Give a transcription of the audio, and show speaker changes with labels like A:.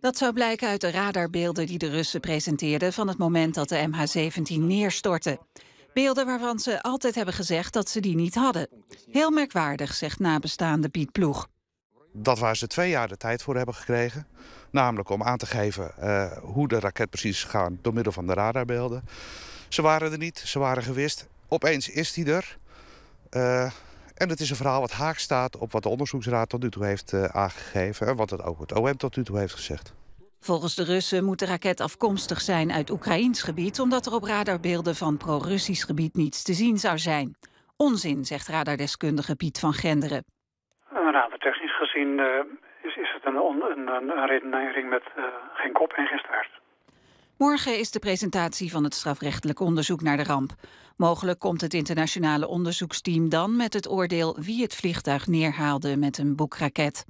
A: Dat zou blijken uit de radarbeelden die de Russen presenteerden van het moment dat de MH17 neerstortte. Beelden waarvan ze altijd hebben gezegd dat ze die niet hadden. Heel merkwaardig, zegt nabestaande Piet Ploeg.
B: Dat waar ze twee jaar de tijd voor hebben gekregen. Namelijk om aan te geven eh, hoe de raket precies gaat door middel van de radarbeelden. Ze waren er niet, ze waren gewist. Opeens is die er. Eh, en het is een verhaal wat haak staat op wat de onderzoeksraad tot nu toe heeft eh, aangegeven en wat het ook het OM tot nu toe heeft gezegd.
A: Volgens de Russen moet de raket afkomstig zijn uit Oekraïns gebied, omdat er op radarbeelden van pro-Russisch gebied niets te zien zou zijn. Onzin, zegt radardeskundige Piet van Genderen.
C: Eh, technisch gezien eh, is, het een, on, een, een redenering met geen kop en geen staart.
A: Morgen is de presentatie van het strafrechtelijk onderzoek naar de ramp. Mogelijk komt het internationale onderzoeksteam dan met het oordeel wie het vliegtuig neerhaalde met een boekraket.